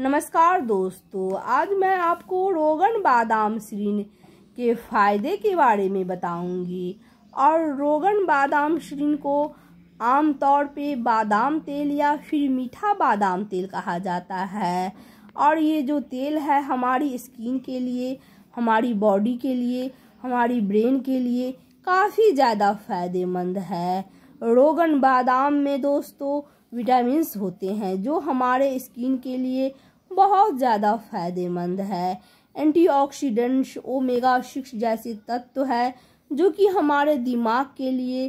नमस्कार दोस्तों आज मैं आपको रोगन बादाम श्रीन के फायदे के बारे में बताऊंगी और रोगन बादाम श्रीन को आमतौर पे बादाम तेल या फिर मीठा बादाम तेल कहा जाता है और ये जो तेल है हमारी स्किन के लिए हमारी बॉडी के लिए हमारी ब्रेन के लिए काफ़ी ज़्यादा फायदेमंद है रोगन बादाम में दोस्तों विटामिन होते हैं जो हमारे स्किन के लिए बहुत ज़्यादा फायदेमंद है एंटीऑक्सीडेंट्स ओमेगा सिक्स जैसे तत्व है जो कि हमारे दिमाग के लिए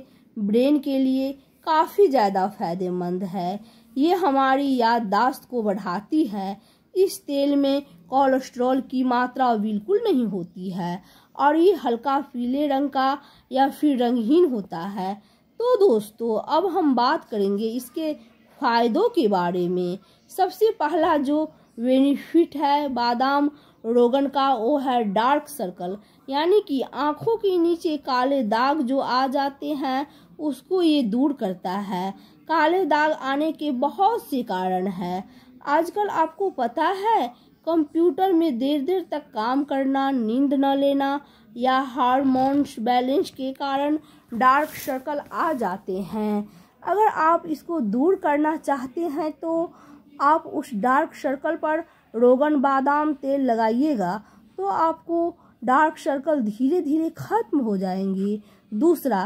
ब्रेन के लिए काफ़ी ज़्यादा फायदेमंद है ये हमारी याददाश्त को बढ़ाती है इस तेल में कोलेस्ट्रॉल की मात्रा बिल्कुल नहीं होती है और ये हल्का पीले रंग का या फिर रंगहीन होता है तो दोस्तों अब हम बात करेंगे इसके फायदों के बारे में सबसे पहला जो बेनिफिट है बादाम रोगन का वो है डार्क सर्कल यानी कि आँखों के नीचे काले दाग जो आ जाते हैं उसको ये दूर करता है काले दाग आने के बहुत से कारण है आजकल आपको पता है कंप्यूटर में देर देर तक काम करना नींद न लेना या हारमोन्स बैलेंस के कारण डार्क सर्कल आ जाते हैं अगर आप इसको दूर करना चाहते हैं तो आप उस डार्क सर्कल पर रोगन बादाम तेल लगाइएगा तो आपको डार्क सर्कल धीरे धीरे ख़त्म हो जाएंगे दूसरा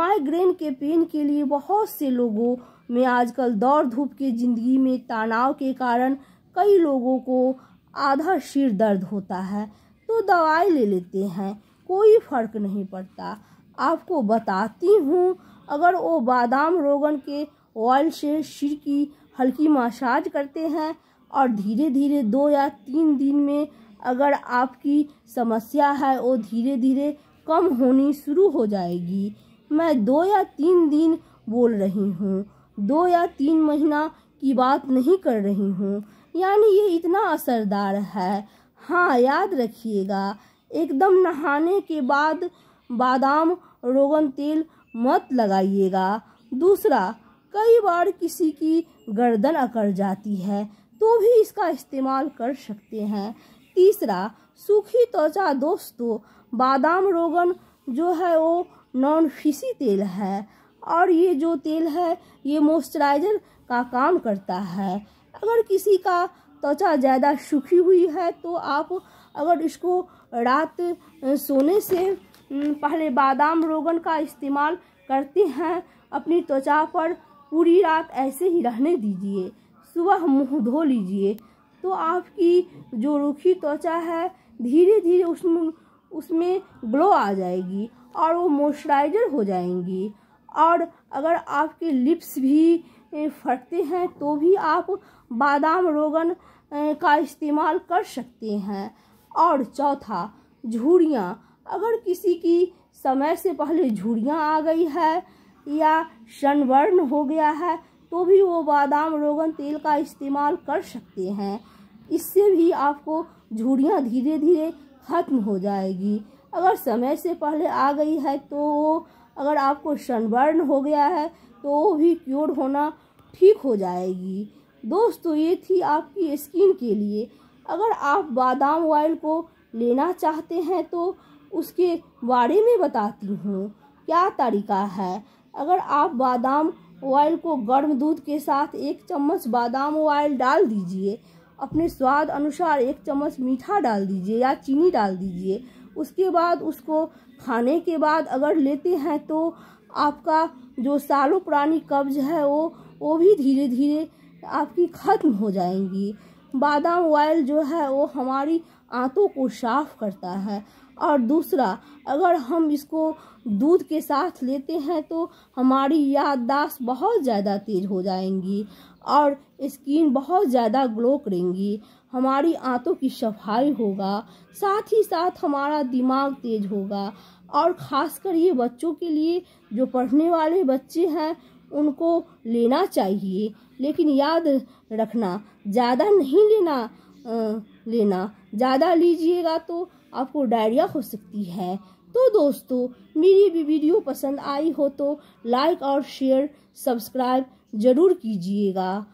माइग्रेन के पेन के लिए बहुत से लोगों में आजकल दौड़ धूप की ज़िंदगी में तनाव के कारण कई लोगों को आधा सिर दर्द होता है तो दवाई ले लेते हैं कोई फर्क नहीं पड़ता आपको बताती हूँ अगर वो बादाम रोगन के ऑयल से सिर की हल्की मसाज करते हैं और धीरे धीरे दो या तीन दिन में अगर आपकी समस्या है वो धीरे धीरे कम होनी शुरू हो जाएगी मैं दो या तीन दिन बोल रही हूँ दो या तीन महीना की बात नहीं कर रही हूँ यानी ये इतना असरदार है हाँ याद रखिएगा एकदम नहाने के बाद बादाम रोगन तेल मत लगाइएगा दूसरा कई बार किसी की गर्दन अकड़ जाती है तो भी इसका इस्तेमाल कर सकते हैं तीसरा सूखी त्वचा दोस्तों बादाम रोगन जो है वो नॉन फिशी तेल है और ये जो तेल है ये मॉइस्चराइजर का काम करता है अगर किसी का त्वचा ज़्यादा सूखी हुई है तो आप अगर इसको रात सोने से पहले बादाम रोगन का इस्तेमाल करते हैं अपनी त्वचा पर पूरी रात ऐसे ही रहने दीजिए सुबह मुंह धो लीजिए तो आपकी जो रूखी त्वचा है धीरे धीरे उसमें उसमें ग्लो आ जाएगी और वो मॉइस्चराइजर हो जाएंगी और अगर आपके लिप्स भी फटते हैं तो भी आप बादाम रोगन का इस्तेमाल कर सकते हैं और चौथा झुड़ियाँ अगर किसी की समय से पहले झुड़ियाँ आ गई है या सनबर्न हो गया है तो भी वो बादाम रोगन तेल का इस्तेमाल कर सकते हैं इससे भी आपको झुड़ियाँ धीरे धीरे ख़त्म हो जाएगी अगर समय से पहले आ गई है तो वो अगर आपको सनबर्न हो गया है तो वो भी क्योर होना ठीक हो जाएगी दोस्तों ये थी आपकी स्किन के लिए अगर आप बादाम ऑयल को लेना चाहते हैं तो उसके बारे में बताती हूँ क्या तरीका है अगर आप बादाम ऑयल को गर्म दूध के साथ एक चम्मच बादाम ऑयल डाल दीजिए अपने स्वाद अनुसार एक चम्मच मीठा डाल दीजिए या चीनी डाल दीजिए उसके बाद उसको खाने के बाद अगर लेते हैं तो आपका जो सालों पुरानी कब्ज है वो वो भी धीरे धीरे आपकी ख़त्म हो जाएंगी बादाम ऑयल जो है वो हमारी आंतों को साफ करता है और दूसरा अगर हम इसको दूध के साथ लेते हैं तो हमारी याददाश्त बहुत ज़्यादा तेज़ हो जाएंगी और स्किन बहुत ज़्यादा ग्लो करेंगी हमारी आंतों की सफाई होगा साथ ही साथ हमारा दिमाग तेज़ होगा और ख़ासकर ये बच्चों के लिए जो पढ़ने वाले बच्चे हैं उनको लेना चाहिए लेकिन याद रखना ज़्यादा नहीं लेना आ, लेना ज़्यादा लीजिएगा तो आपको डायरिया हो सकती है तो दोस्तों मेरी भी वीडियो पसंद आई हो तो लाइक और शेयर सब्सक्राइब ज़रूर कीजिएगा